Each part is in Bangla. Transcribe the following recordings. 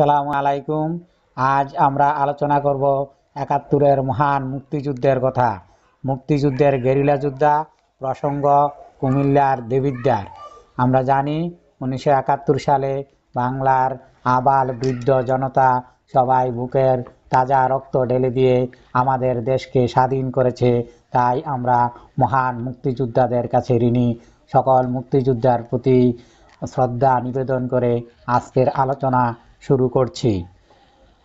সালাম আলাইকুম আজ আমরা আলোচনা করব একাত্তরের মহান মুক্তিযুদ্ধের কথা মুক্তিযুদ্ধের গেরিলা যোদ্ধা প্রসঙ্গ কুমিল্লার দেবিদ্যার আমরা জানি উনিশশো সালে বাংলার আবাল বৃদ্ধ জনতা সবাই বুকের তাজা রক্ত ঢেলে দিয়ে আমাদের দেশকে স্বাধীন করেছে তাই আমরা মহান মুক্তিযোদ্ধাদের কাছে ঋণী সকল মুক্তিযোদ্ধার প্রতি শ্রদ্ধা নিবেদন করে আজকের আলোচনা শুরু করছি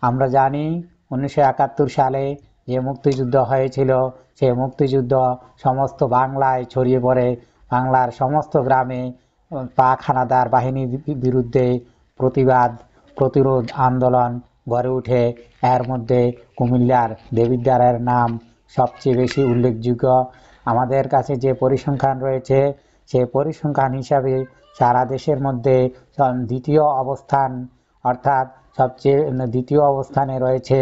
আমরা জানি উনিশশো সালে যে মুক্তিযুদ্ধ হয়েছিল সে মুক্তিযুদ্ধ সমস্ত বাংলায় ছড়িয়ে পড়ে বাংলার সমস্ত গ্রামে পাক হানাদার বাহিনীর বিরুদ্ধে প্রতিবাদ প্রতিরোধ আন্দোলন গড়ে উঠে এর মধ্যে কুমিল্লার দেবিদ্বারের নাম সবচেয়ে বেশি উল্লেখযোগ্য আমাদের কাছে যে পরিসংখ্যান রয়েছে সে পরিসংখ্যান হিসাবে সারা দেশের মধ্যে দ্বিতীয় অবস্থান অর্থাৎ সবচেয়ে দ্বিতীয় অবস্থানে রয়েছে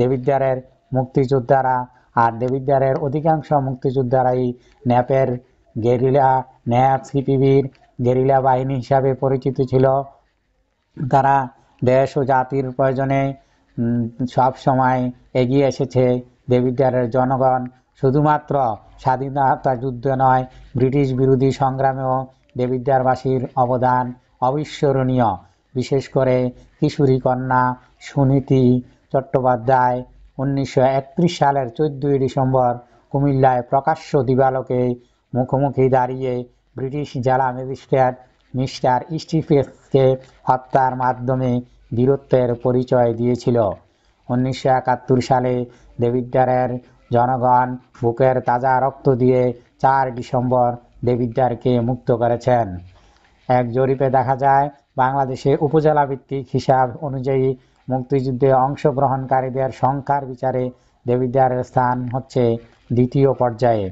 দেবিদ্বারের মুক্তিযোদ্ধারা আর দেবিদ্বারের অধিকাংশ মুক্তিযোদ্ধারাই ন্যাপের গেরিলা ন্যাপ সিপিবির গেরিলা বাহিনী হিসাবে পরিচিত ছিল তারা দেশ ও জাতির প্রয়োজনে সব সময় এগিয়ে এসেছে দেবিদ্বারের জনগণ শুধুমাত্র স্বাধীনতা যুদ্ধ নয় ব্রিটিশ বিরোধী সংগ্রামেও দেবিদ্বারবাসীর অবদান অবিস্মরণীয় বিশেষ করে কিশোরী কন্যা সুনীতি চট্টোপাধ্যায় উনিশশো সালের চোদ্দই ডিসেম্বর কুমিল্লায় প্রকাশ্য দিবালোকে মুখোমুখি দাঁড়িয়ে ব্রিটিশ জেলা ম্যাজিস্ট্রেট মিস্টার স্টিফেসকে হত্যার মাধ্যমে বীরত্বের পরিচয় দিয়েছিল উনিশশো সালে দেবিদ্বারের জনগণ বুকের তাজা রক্ত দিয়ে চার ডিসেম্বর দেবিদ্বারকে মুক্ত করেছেন এক জরিপে দেখা যায় বাংলাদেশে উপজেলা ভিত্তিক হিসাব অনুযায়ী মুক্তিযুদ্ধে অংশগ্রহণকারীদের সংখ্যার বিচারে দেবিদ্বারের স্থান হচ্ছে দ্বিতীয় পর্যায়ে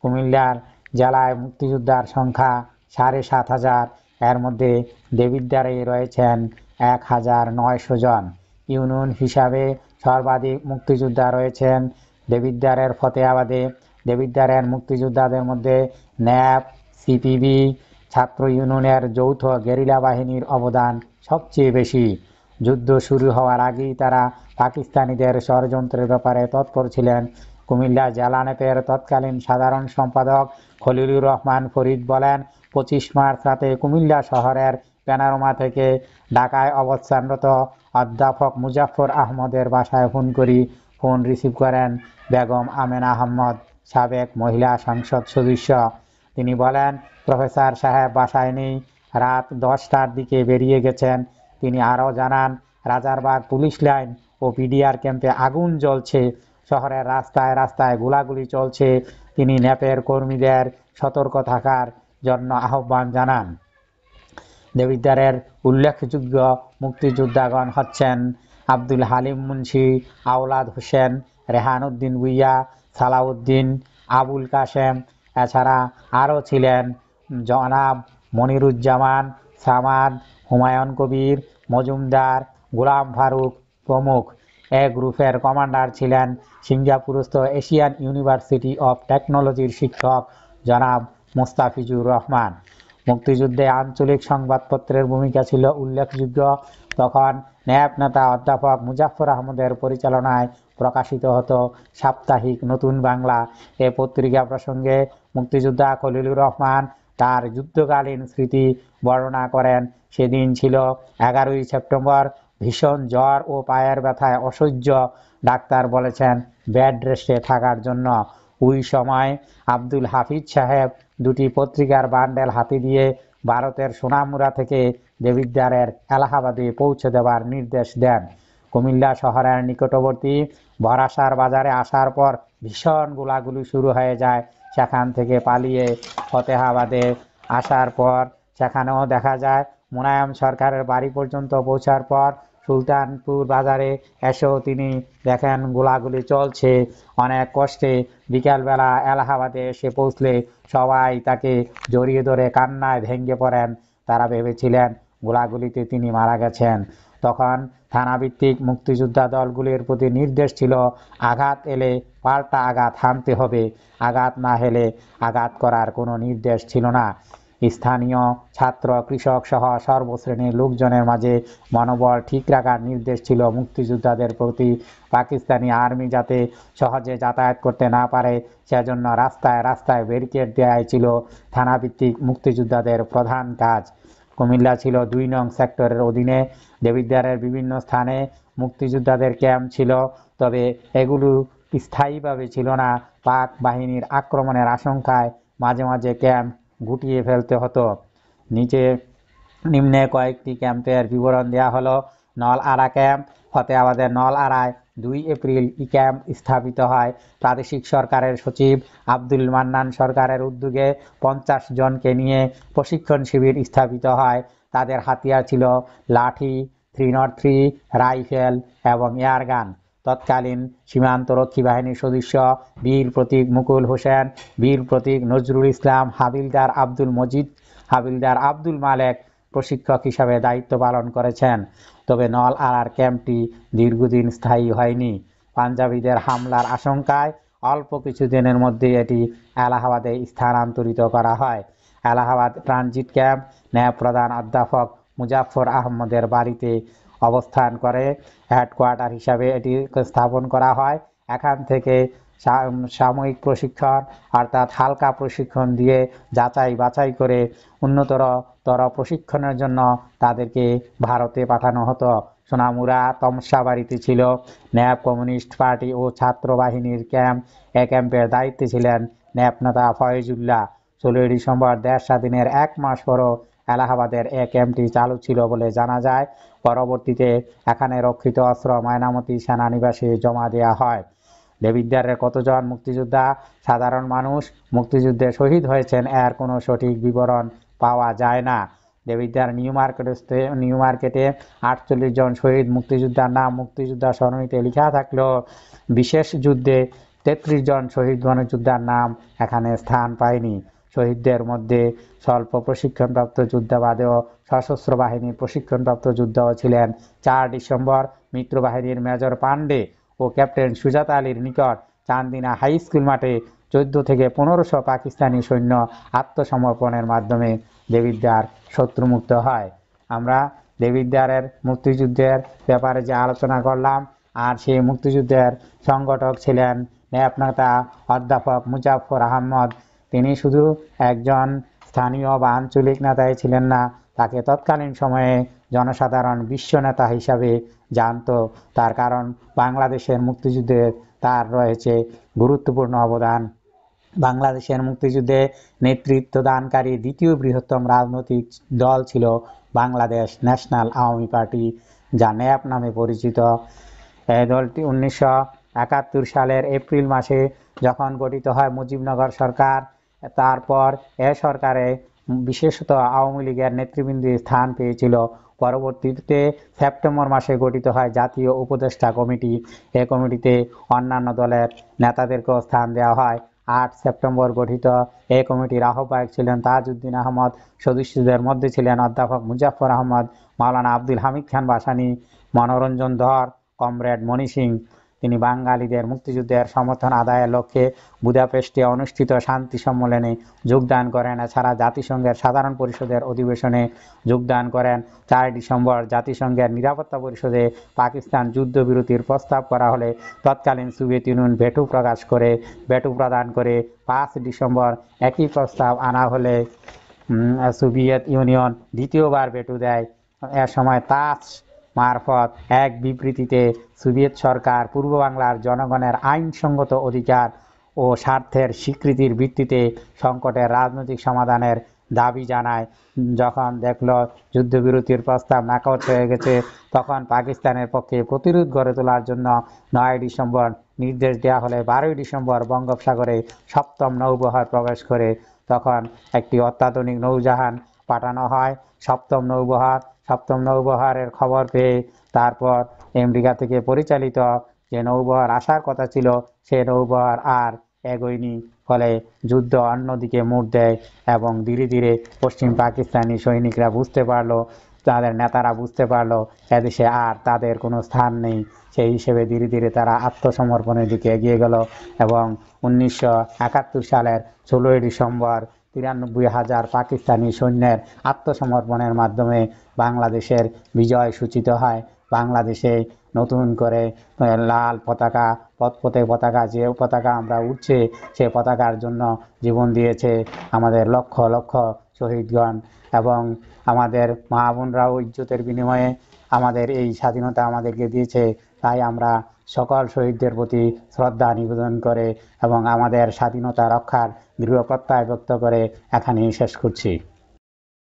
কুমিল্লার জেলায় মুক্তিযোদ্ধার সংখ্যা সাড়ে সাত হাজার এর মধ্যে দেবিদ্বারে রয়েছেন এক হাজার নয়শো জন ইউনিয়ন হিসাবে সর্বাধিক মুক্তিযোদ্ধা রয়েছেন দেবিদ্বারের ফতেহাবাদে দেবিদ্বারের মুক্তিযোদ্ধাদের মধ্যে ন্যাপ সিপিবি ছাত্র ইউনিয়নের যৌথ গেরিলা বাহিনীর অবদান সবচেয়ে বেশি যুদ্ধ শুরু হওয়ার আগেই তারা পাকিস্তানিদের ষড়যন্ত্রের ব্যাপারে তৎপর ছিলেন কুমিল্লা জালানেতের তৎকালীন সাধারণ সম্পাদক খলিলুর রহমান ফরিদ বলেন পঁচিশ মার্চ রাতে কুমিল্লা শহরের প্যানারোমা থেকে ঢাকায় অবস্থানরত অধ্যাপক মুজাফর আহমদের বাসায় ফোন করি ফোন রিসিভ করেন বেগম আমেনা আহমদ সাবেক মহিলা সংসদ সদস্য তিনি বলেন প্রফেসর সাহেব বাসায় নেই রাত দশটার দিকে বেরিয়ে গেছেন তিনি আরও জানান রাজারবাগ পুলিশ লাইন ও পিডিআর ক্যাম্পে আগুন জ্বলছে শহরের রাস্তায় রাস্তায় গোলাগুলি চলছে তিনি ন্যাপের কর্মীদের সতর্ক থাকার জন্য আহ্বান জানান দেবিদ্বারের উল্লেখযোগ্য মুক্তিযোদ্ধাগণ হচ্ছেন আব্দুল হালিম মুন্সি আওলাদ হোসেন রেহানুদ্দিন উইয়া সালাউদ্দিন আবুল কাশেম এছাড়া আরও ছিলেন জনাব মনিরুজ্জামান সামাদ হুমায়ুন কবির মজুমদার গোলাম ফারুক প্রমুখ এ গ্রুপের কমান্ডার ছিলেন সিঙ্গাপুরস্থ এশিয়ান ইউনিভার্সিটি অব টেকনোলজির শিক্ষক জনাব মোস্তাফিজুর রহমান মুক্তিযুদ্ধে আঞ্চলিক সংবাদপত্রের ভূমিকা ছিল উল্লেখযোগ্য তখন ন্যাব নেতা অধ্যাপক মুজাফর আহমদের পরিচালনায় প্রকাশিত হতো সাপ্তাহিক নতুন বাংলা এ পত্রিকা প্রসঙ্গে মুক্তিযোদ্ধা খলিলুর রহমান তার যুদ্ধকালীন স্মৃতি বর্ণনা করেন সেদিন ছিল এগারোই সেপ্টেম্বর ভীষণ জ্বর ও পায়ের ব্যথায় অসহ্য ডাক্তার বলেছেন ব্যাড রেস্টে থাকার জন্য ওই সময় আব্দুল হাফিজ সাহেব দুটি পত্রিকার বান্ডেল হাতে দিয়ে ভারতের সোনামুরা থেকে দেবিদ্বারের এলাহাবাদে পৌঁছে দেওয়ার নির্দেশ দেন কুমিল্লা শহরের নিকটবর্তী বরাসার বাজারে আসার পর ভীষণ গোলাগুলি শুরু হয়ে যায় সেখান থেকে পালিয়ে ফতেহাবাদে আসার পর সেখানেও দেখা যায় মুনায়ম সরকারের বাড়ি পর্যন্ত পৌঁছার পর সুলতানপুর বাজারে এসেও তিনি দেখেন গোলাগুলি চলছে অনেক কষ্টে বিকালবেলা এলাহাবাদে এসে পৌঁছলে সবাই তাকে জড়িয়ে ধরে কান্নায় ভেঙে পড়েন তারা ভেবেছিলেন গোলাগুলিতে তিনি মারা গেছেন তখন থানাভিত্তিক মুক্তিযোদ্ধা দলগুলির প্রতি নির্দেশ ছিল আঘাত এলে পাল্টা আঘাত হানতে হবে আঘাত না হেলে আঘাত করার কোনো নির্দেশ ছিল না স্থানীয় ছাত্র কৃষক সহ সর্বশ্রেণীর লোকজনের মাঝে মনোবল ঠিক রাখার নির্দেশ ছিল মুক্তিযোদ্ধাদের প্রতি পাকিস্তানি আর্মি যাতে সহজে যাতায়াত করতে না পারে সেজন্য রাস্তায় রাস্তায় ব্যারিকেড দেওয়াই ছিল থানাভিত্তিক মুক্তিযোদ্ধাদের প্রধান কাজ কুমিল্লা ছিল দুই নং সেক্টরের অধীনে দেবিদ্বারের বিভিন্ন স্থানে মুক্তিযোদ্ধাদের ক্যাম্প ছিল তবে এগুলো স্থায়ীভাবে ছিল না পাক বাহিনীর আক্রমণের আশঙ্কায় মাঝে মাঝে ক্যাম্প গুটিয়ে ফেলতে হতো নিচে নিম্নে কয়েকটি ক্যাম্পের বিবরণ দেওয়া হলো নল আড়া ক্যাম্প আমাদের নল আড়ায় দুই এপ্রিল ক্যাম্প স্থাপিত হয় প্রাদেশিক সরকারের সচিব আব্দুল মান্নান সরকারের উদ্যোগে পঞ্চাশ জনকে নিয়ে প্রশিক্ষণ শিবির স্থাপিত হয় তাদের হাতিয়ার ছিল লাঠি থ্রি নট থ্রি রাইফেল এবং এয়ারগান তৎকালীন সীমান্তরক্ষী বাহিনীর সদস্য বীর প্রতীক মুকুল হোসেন বীর প্রতীক নজরুল ইসলাম হাবিলদার আব্দুল মজিদ হাবিলদার আব্দুল মালেক প্রশিক্ষক হিসাবে দায়িত্ব পালন করেছেন তবে নল আরার ক্যাম্পটি দীর্ঘদিন স্থায়ী হয়নি পাঞ্জাবিদের হামলার আশঙ্কায় অল্প কিছুদিনের মধ্যে এটি এলাহাবাদে স্থানান্তরিত করা হয় এলাহাবাদ ট্রানজিট ক্যাম্প ন্যায় প্রধান অধ্যাপক মুজাফর আহমদের বাড়িতে অবস্থান করে হেডকোয়ার্টার হিসাবে এটি স্থাপন করা হয় এখান থেকে সাময়িক প্রশিক্ষণ অর্থাৎ হালকা প্রশিক্ষণ দিয়ে যাচাই বাছাই করে উন্নতর তর প্রশিক্ষণের জন্য তাদেরকে ভারতে পাঠানো হতো সোনামুরা তমসাবাড়িতে ছিল ন্যাপ কমিউনিস্ট পার্টি ও ছাত্র বাহিনীর ক্যাম্প এ ক্যাম্পের দায়িত্বে ছিলেন ন্যাপ নেতা ফয়েজুল্লাহ ষোলোই ডিসেম্বর দেড় স্বাধীনের এক মাস পরও এলাহাবাদের এ ক্যাম্পটি চালু ছিল বলে জানা যায় পরবর্তীতে এখানে রক্ষিত অস্ত্র ময়নামতি সেনানিবাসে জমা দেওয়া হয় দেবিদ্বারের কতজন মুক্তিযোদ্ধা সাধারণ মানুষ মুক্তিযুদ্ধে শহীদ হয়েছেন এর কোনো সঠিক বিবরণ পাওয়া যায় না দেবিদ্বার নিউ মার্কেটে নিউ মার্কেটে আটচল্লিশ জন শহীদ মুক্তিযোদ্ধার নাম মুক্তিযোদ্ধা স্মরণীতে লেখা থাকলেও বিশেষ যুদ্ধে তেত্রিশ জন শহীদ গণযোদ্ধার নাম এখানে স্থান পায়নি শহীদদের মধ্যে স্বল্প প্রশিক্ষণপ্রাপ্ত যোদ্ধা বাদেও সশস্ত্র বাহিনীর প্রশিক্ষণপ্রাপ্ত যোদ্ধাও ছিলেন চার ডিসেম্বর মিত্রবাহিনীর মেজর পাণ্ডে ও ক্যাপ্টেন সুজাত আলীর নিকট চান্দিনা হাই স্কুল মাঠে চোদ্দ থেকে পনেরোশো পাকিস্তানি সৈন্য আত্মসমর্পণের মাধ্যমে দেবিদ্বার শত্রুমুক্ত হয় আমরা দেবিদ্বারের মুক্তিযুদ্ধের ব্যাপারে যে আলোচনা করলাম আর সেই মুক্তিযুদ্ধের সংগঠক ছিলেন ন্যাপনেতা অধ্যাপক মুজাফর আহমদ তিনি শুধু একজন স্থানীয় বা আঞ্চলিক নেতাই ছিলেন না তাকে তৎকালীন সময়ে জনসাধারণ বিশ্ব নেতা হিসাবে জানত তার কারণ বাংলাদেশের মুক্তিযুদ্ধে তার রয়েছে গুরুত্বপূর্ণ অবদান বাংলাদেশের মুক্তিযুদ্ধে নেতৃত্ব দানকারী দ্বিতীয় বৃহত্তম রাজনৈতিক দল ছিল বাংলাদেশ ন্যাশনাল আওয়ামী পার্টি যা ন্যাপ নামে পরিচিত এই দলটি উনিশশো একাত্তর সালের এপ্রিল মাসে যখন গঠিত হয় মুজিবনগর সরকার তারপর এ সরকারে বিশেষত আওয়ামী লীগের নেতৃবৃন্দ স্থান পেয়েছিল পরবর্তীতে সেপ্টেম্বর মাসে গঠিত হয় জাতীয় উপদেষ্টা কমিটি এ কমিটিতে অন্যান্য দলের নেতাদেরকেও স্থান দেওয়া হয় আট সেপ্টেম্বর গঠিত এ কমিটির আহ্বায়ক ছিলেন তাজউদ্দিন আহমদ সদস্যদের মধ্যে ছিলেন অধ্যাপক মুজাফর আহমদ মাওলানা আব্দুল হামিদ খান বাসানি মনোরঞ্জন ধর কমরেড মণি সিং তিনি বাঙালিদের মুক্তিযুদ্ধের সমর্থন আদায়ের লক্ষ্যে বুদাপেস্টে অনুষ্ঠিত শান্তি সম্মেলনে যোগদান করেন এছাড়া জাতিসংঘের সাধারণ পরিষদের অধিবেশনে যোগদান করেন চার ডিসেম্বর জাতিসংঘের নিরাপত্তা পরিষদে পাকিস্তান যুদ্ধবিরতির প্রস্তাব করা হলে তৎকালীন সোভিয়েত ইউনিয়ন ভেটু প্রকাশ করে ভেটু প্রদান করে পাঁচ ডিসেম্বর একই প্রস্তাব আনা হলে সোভিয়েত ইউনিয়ন দ্বিতীয়বার ভেটু দেয় এ সময় তাস মারফত এক বিবৃতিতে সোভিয়েত সরকার পূর্ব বাংলার জনগণের আইনসঙ্গত অধিকার ও স্বার্থের স্বীকৃতির ভিত্তিতে সংকটের রাজনৈতিক সমাধানের দাবি জানায় যখন দেখল যুদ্ধবিরতির প্রস্তাব নাকচ হয়ে গেছে তখন পাকিস্তানের পক্ষে প্রতিরোধ গড়ে তোলার জন্য নয় ডিসেম্বর নির্দেশ দেওয়া হলে বারোই ডিসেম্বর বঙ্গোপসাগরে সপ্তম নৌবহর প্রবেশ করে তখন একটি অত্যাধুনিক নৌজাহান পাঠানো হয় সপ্তম নৌবহর সপ্তম নৌবহরের খবর পেয়ে তারপর আমেরিকা থেকে পরিচালিত যে নৌবহর আসার কথা ছিল সে নৌবহর আর এগোয়নি ফলে যুদ্ধ অন্যদিকে মুড় দেয় এবং ধীরে ধীরে পশ্চিম পাকিস্তানি সৈনিকরা বুঝতে পারলো তাদের নেতারা বুঝতে পারলো এদেশে আর তাদের কোনো স্থান নেই সেই হিসেবে ধীরে ধীরে তারা আত্মসমর্পণের দিকে এগিয়ে গেল এবং উনিশশো একাত্তর সালের ষোলোই ডিসেম্বর তিরানব্বই হাজার পাকিস্তানি সৈন্যের আত্মসমর্পণের মাধ্যমে বাংলাদেশের বিজয় সূচিত হয় বাংলাদেশে নতুন করে লাল পতাকা পথপথে পতাকা যে পতাকা আমরা উঠছে সে পতাকার জন্য জীবন দিয়েছে আমাদের লক্ষ লক্ষ শহীদগণ এবং আমাদের মা বোনরাও ইজ্জতের বিনিময়ে আমাদের এই স্বাধীনতা আমাদেরকে দিয়েছে তাই আমরা সকল শহীদদের প্রতি শ্রদ্ধা নিবেদন করে এবং আমাদের স্বাধীনতা রক্ষার দৃঢ় প্রত্যয় ব্যক্ত করে এখানেই শেষ করছি